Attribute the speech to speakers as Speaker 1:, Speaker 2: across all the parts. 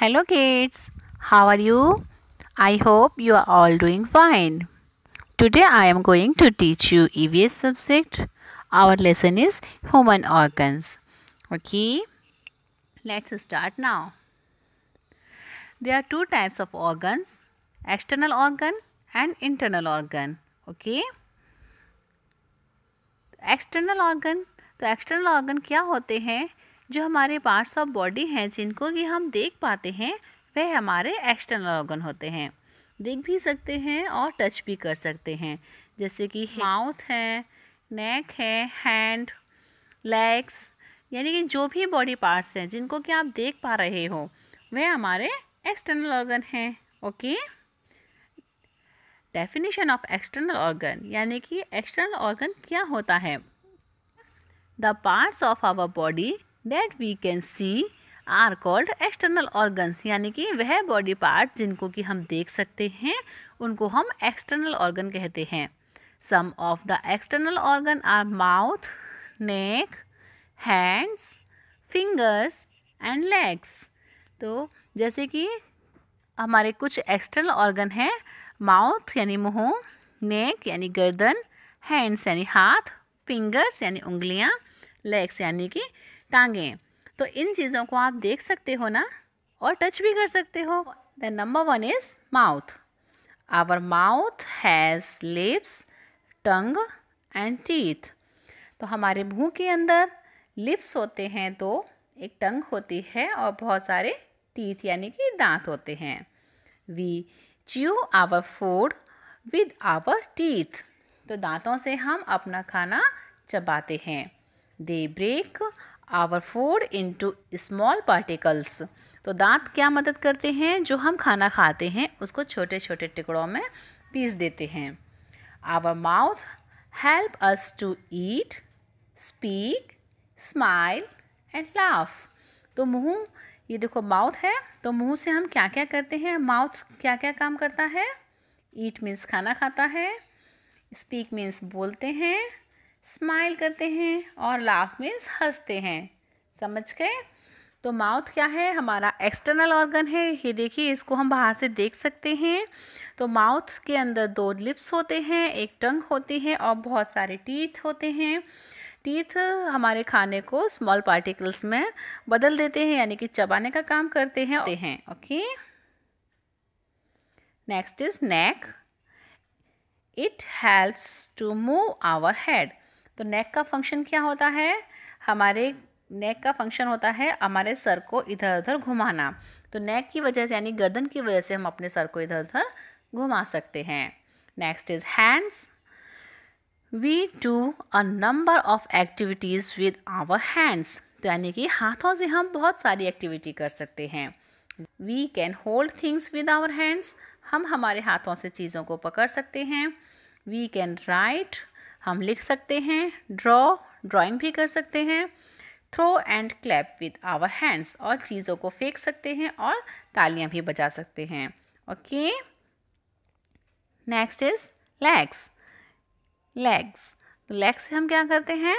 Speaker 1: Hello kids, how are you? I hope you are all doing fine. Today I am going to teach you EVS subject. Our lesson is human organs. Okay, let's start now. There are two types of organs, external organ and internal organ. Okay, external organ, the external organ क्या होते हैं जो हमारे parts of body हैं जिनको कि हम देख पाते हैं वह हमारे एक्सटर्नल ऑर्गन होते हैं देख भी सकते हैं और टच भी कर सकते हैं जैसे कि माउथ है नेक है हैंड लेग्स यानी कि जो भी बॉडी पार्ट्स हैं जिनको कि आप देख पा रहे हो वह हमारे एक्सटर्नल ऑर्गन हैं okay definition of external organ यानी कि एक्सटर्नल ऑर्गन क्या होता है the parts of our body that we can see are called external organs यानी कि वह बॉडी पार्ट जिनको कि हम देख सकते हैं उनको हम एक्सटर्नल ऑर्गन कहते हैं some of the external organ are mouth neck hands fingers and legs तो जैसे कि हमारे कुछ एक्सटर्नल ऑर्गन हैं माउथ यानी मुँह नेक यानी गर्दन हैंड्स यानी हाथ फिंगर्स यानी उंगलियाँ लेग्स यानी कि टांगें तो इन चीज़ों को आप देख सकते हो ना और टच भी कर सकते हो the number one is mouth our mouth has lips tongue and teeth तो हमारे मुंह के अंदर लिप्स होते हैं तो एक टंग होती है और बहुत सारे टीथ यानी कि दांत होते हैं we chew our food with our teeth तो दांतों से हम अपना खाना चबाते हैं they break our food into small particles तो दांत क्या मदद करते हैं जो हम खाना खाते हैं उसको छोटे छोटे टुकड़ों में पीस देते हैं our mouth help us to eat speak smile and laugh तो मुँह ये देखो माउथ है तो मुँह से हम क्या क्या करते हैं माउथ क्या क्या काम करता है ईट मीन्स खाना खाता है स्पीक मीन्स बोलते हैं स्माइल करते हैं और लाफ मीन्स हंसते हैं समझ गए तो माउथ क्या है हमारा एक्सटर्नल ऑर्गन है ये देखिए इसको हम बाहर से देख सकते हैं तो माउथ के अंदर दो लिप्स होते हैं एक टंग होती है और बहुत सारे टीथ होते हैं टीथ हमारे खाने को स्मॉल पार्टिकल्स में बदल देते हैं यानी कि चबाने का काम करते हैं हैं okay next is neck it helps to move our head तो नेक का फंक्शन क्या होता है हमारे नेक का फंक्शन होता है हमारे सर को इधर उधर घुमाना तो नेक की वजह से यानी गर्दन की वजह से हम अपने सर को इधर उधर घुमा सकते हैं next is hands we do a number of activities with our hands तो यानी कि हाथों से हम बहुत सारी एक्टिविटी कर सकते हैं we can hold things with our hands हम हमारे हाथों से चीज़ों को पकड़ सकते हैं वी कैन राइट हम लिख सकते हैं ड्रॉ ड्राइंग भी कर सकते हैं throw and clap with our hands और चीज़ों को फेंक सकते हैं और तालियां भी बजा सकते हैं okay next is legs legs तो लेग्स से हम क्या करते हैं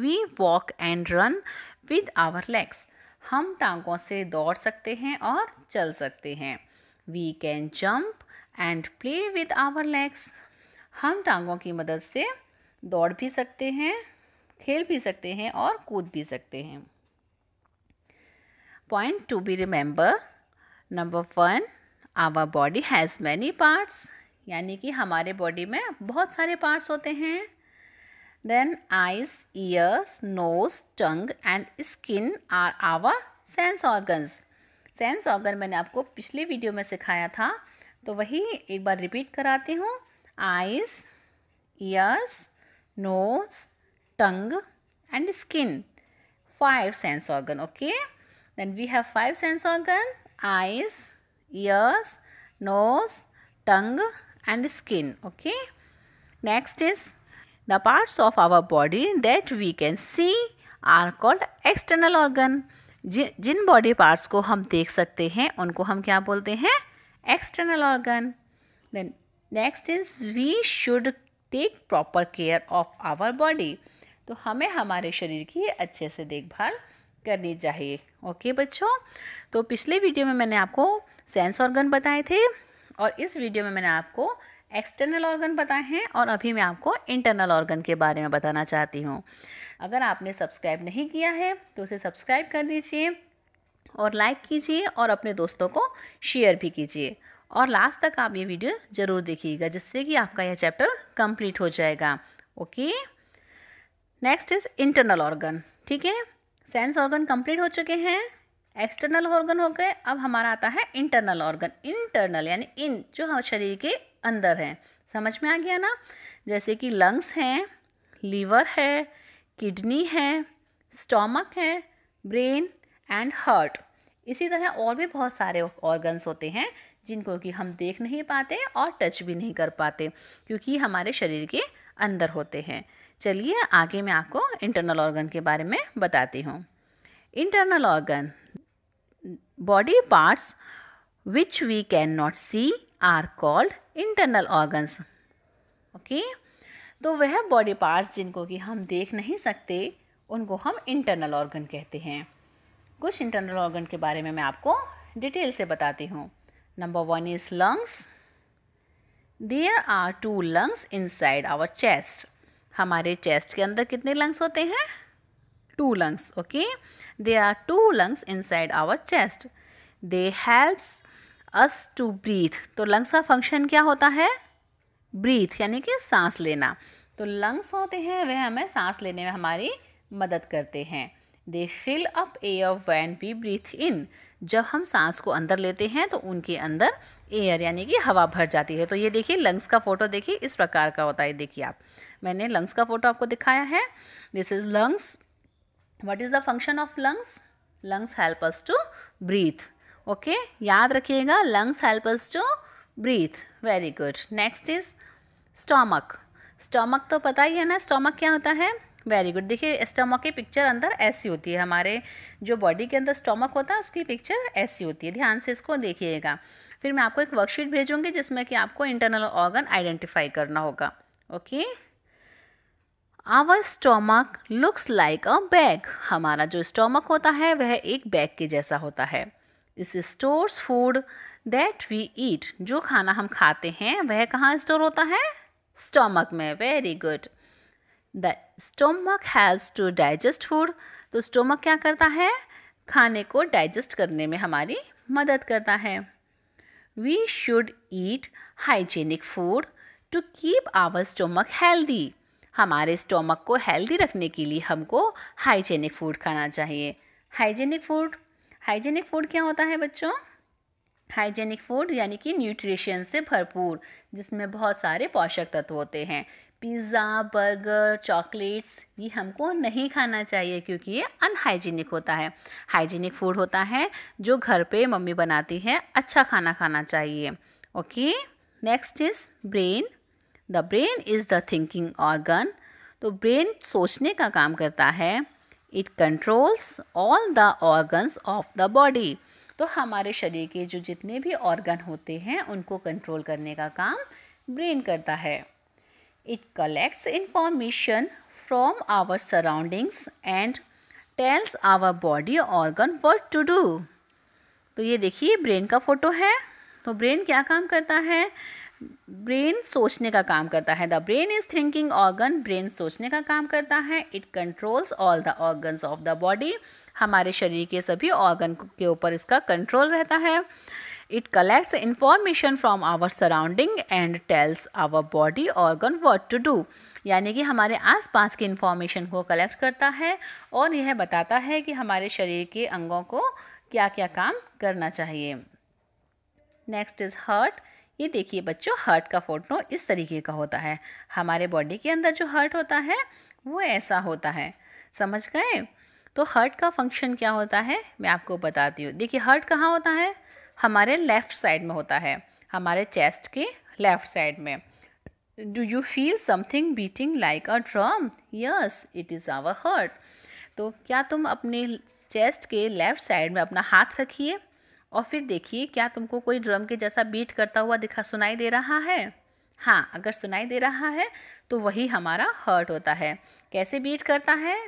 Speaker 1: we walk and run with our legs हम टांगों से दौड़ सकते हैं और चल सकते हैं we can jump and play with our legs हम टांगों की मदद से दौड़ भी सकते हैं खेल भी सकते हैं और कूद भी सकते हैं point to be remember number one our body has many parts यानी कि हमारे बॉडी में बहुत सारे पार्ट्स होते हैं then eyes ears nose tongue and skin are our sense organs sense organ मैंने आपको पिछले वीडियो में सिखाया था तो वही एक बार रिपीट कराती हूँ eyes, ears, nose, tongue and skin. Five sense organ, okay? Then we have five sense organ, eyes, ears, nose, tongue and skin, okay? Next is the parts of our body that we can see are called external organ. जिन body parts को हम देख सकते हैं उनको हम क्या बोलते हैं external organ then next is we should take proper care of our body तो हमें हमारे शरीर की अच्छे से देखभाल करनी चाहिए ओके बच्चों तो पिछले वीडियो में मैंने आपको सेंस ऑर्गन बताए थे और इस वीडियो में मैंने आपको एक्सटर्नल ऑर्गन बताए हैं और अभी मैं आपको इंटरनल ऑर्गन के बारे में बताना चाहती हूँ अगर आपने सब्सक्राइब नहीं किया है तो उसे सब्सक्राइब कर दीजिए और लाइक कीजिए और अपने दोस्तों को शेयर भी कीजिए और लास्ट तक आप ये वीडियो ज़रूर देखिएगा जिससे कि आपका यह चैप्टर कंप्लीट हो जाएगा okay next is internal organ ठीक है सेंस ऑर्गन कंप्लीट हो चुके हैं एक्सटर्नल ऑर्गन हो गए अब हमारा आता है इंटरनल ऑर्गन इंटरनल यानी इन जो हम शरीर के अंदर हैं समझ में आ गया ना जैसे कि लंग्स हैं लीवर है किडनी है स्टोमक है ब्रेन एंड हार्ट इसी तरह और भी बहुत सारे ऑर्गन्स होते हैं जिनको कि हम देख नहीं पाते और टच भी नहीं कर पाते क्योंकि हमारे शरीर के अंदर होते हैं चलिए आगे मैं आपको इंटरनल ऑर्गन के बारे में बताती हूँ internal organ body parts which we can not see are called internal organs okay तो वह बॉडी पार्ट्स जिनको कि हम देख नहीं सकते उनको हम इंटरनल ऑर्गन कहते हैं कुछ इंटरनल ऑर्गन के बारे में मैं आपको डिटेल से बताती हूँ Number one is lungs. There are two lungs inside our chest. हमारे chest के अंदर कितने lungs होते हैं Two lungs, okay? There are two lungs inside our chest. They helps us to breathe. तो lungs का function क्या होता है Breathe यानी कि सांस लेना तो lungs होते हैं वह हमें सांस लेने में हमारी मदद करते हैं they fill up air when we breathe in जब हम सांस को अंदर लेते हैं तो उनके अंदर एयर यानी कि हवा भर जाती है तो ये देखिए लंग्स का फ़ोटो देखिए इस प्रकार का होता है देखिए आप मैंने लंग्स का फ़ोटो आपको दिखाया है this is lungs what is the function of lungs lungs help us to breathe okay याद रखिएगा lungs help us to breathe very good next is stomach stomach तो पता ही है ना स्टोमक क्या होता है वेरी गुड देखिए स्टमक की पिक्चर अंदर ऐसी होती है हमारे जो बॉडी के अंदर स्टमक होता है उसकी पिक्चर ऐसी होती है ध्यान से इसको देखिएगा फिर मैं आपको एक वर्कशीट भेजूंगी जिसमें कि आपको इंटरनल ऑर्गन आइडेंटिफाई करना होगा okay our stomach looks like a bag हमारा जो स्टोमक होता है वह एक बैग के जैसा होता है इस stores food that we eat जो खाना हम खाते हैं वह कहाँ स्टोर होता है स्टोमक में very good the stomach helps to digest food तो स्टोमक क्या करता है खाने को डाइजेस्ट करने में हमारी मदद करता है we should eat hygienic food to keep our stomach healthy हमारे स्टोमक को हेल्दी रखने के लिए हमको हाइजेनिक फूड खाना चाहिए हाइजेनिक फूड हाइजेनिक फूड क्या होता है बच्चों हाइजेनिक फूड यानी कि न्यूट्रिशन से भरपूर जिसमें बहुत सारे पोषक तत्व होते हैं पिज़्ज़ा बर्गर चॉकलेट्स ये हमको नहीं खाना चाहिए क्योंकि ये अनहाइजीनिक होता है हाइजीनिक फूड होता है जो घर पे मम्मी बनाती है अच्छा खाना खाना चाहिए okay next is brain the brain is the thinking organ तो ब्रेन सोचने का काम करता है it controls all the organs of the body तो हमारे शरीर के जो जितने भी ऑर्गन होते हैं उनको कंट्रोल करने का काम ब्रेन करता है It collects information from our surroundings and tells our body organ what to do. तो ये देखिए ब्रेन का फोटो है तो ब्रेन क्या काम करता है ब्रेन सोचने का काम करता है the brain is thinking organ brain सोचने का काम करता है it controls all the organs of the body हमारे शरीर के सभी ऑर्गन के ऊपर इसका कंट्रोल रहता है It collects information from our surrounding and tells our body organ what to do. यानी कि हमारे आसपास की इंफॉर्मेशन को कलेक्ट करता है और यह बताता है कि हमारे शरीर के अंगों को क्या क्या काम करना चाहिए नेक्स्ट इज़ हर्ट ये देखिए बच्चों हर्ट का फोटो इस तरीके का होता है हमारे बॉडी के अंदर जो हर्ट होता है वो ऐसा होता है समझ गए तो हर्ट का फंक्शन क्या होता है मैं आपको बताती हूँ देखिए हर्ट कहाँ होता है हमारे लेफ़्ट साइड में होता है हमारे चेस्ट के लेफ़्ट साइड में do you feel something beating like a drum yes it is our heart तो क्या तुम अपने चेस्ट के लेफ़्ट साइड में अपना हाथ रखिए और फिर देखिए क्या तुमको कोई ड्रम के जैसा बीट करता हुआ दिखा सुनाई दे रहा है हाँ अगर सुनाई दे रहा है तो वही हमारा हर्ट होता है कैसे बीट करता है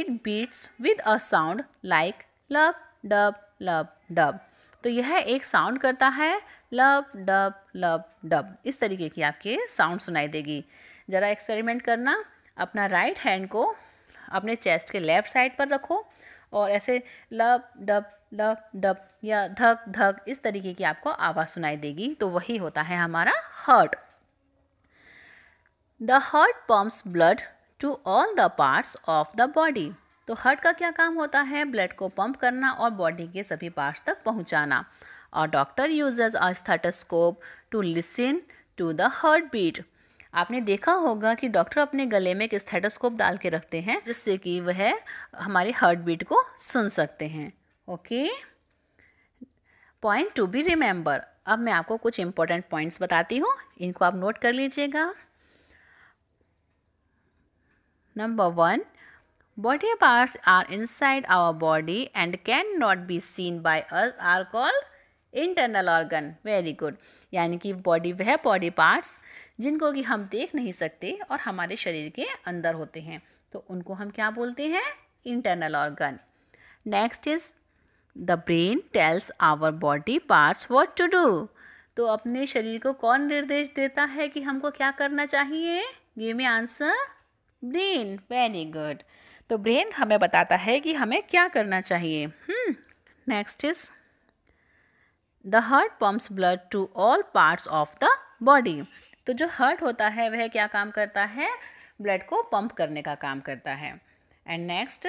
Speaker 1: it beats with a sound like lub dub lub dub तो यह एक साउंड करता है लब डब लब डब इस तरीके की आपके साउंड सुनाई देगी ज़रा एक्सपेरिमेंट करना अपना राइट हैंड को अपने चेस्ट के लेफ़्ट साइड पर रखो और ऐसे लब डब डब डब या धक धक इस तरीके की आपको आवाज़ सुनाई देगी तो वही होता है हमारा heart the heart pumps blood to all the parts of the body तो हार्ट का क्या काम होता है ब्लड को पंप करना और बॉडी के सभी पार्ट्स तक पहुंचाना और doctor uses a stethoscope to listen to the heart beat आपने देखा होगा कि डॉक्टर अपने गले में एक स्थेटोस्कोप डाल के रखते हैं जिससे कि वह हमारे हार्ट बीट को सुन सकते हैं okay point to be remember अब मैं आपको कुछ इंपॉर्टेंट पॉइंट्स बताती हूँ इनको आप नोट कर लीजिएगा number one Body parts are inside our body and cannot be seen by us are called internal organ very good यानी कि बॉडी वह बॉडी पार्ट्स जिनको कि हम देख नहीं सकते और हमारे शरीर के अंदर होते हैं तो उनको हम क्या बोलते हैं internal organ next is the brain tells our body parts what to do तो अपने शरीर को कौन निर्देश देता है कि हमको क्या करना चाहिए give me answer brain very good तो ब्रेन हमें बताता है कि हमें क्या करना चाहिए next is the heart pumps blood to all parts of the body तो जो हर्ट होता है वह क्या काम करता है ब्लड को पंप करने का काम करता है and next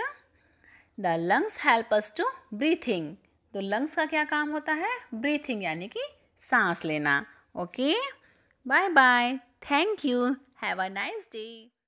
Speaker 1: the lungs help us to breathing तो लंग्स का क्या काम होता है ब्रीथिंग यानी कि सांस लेना okay bye bye thank you have a nice day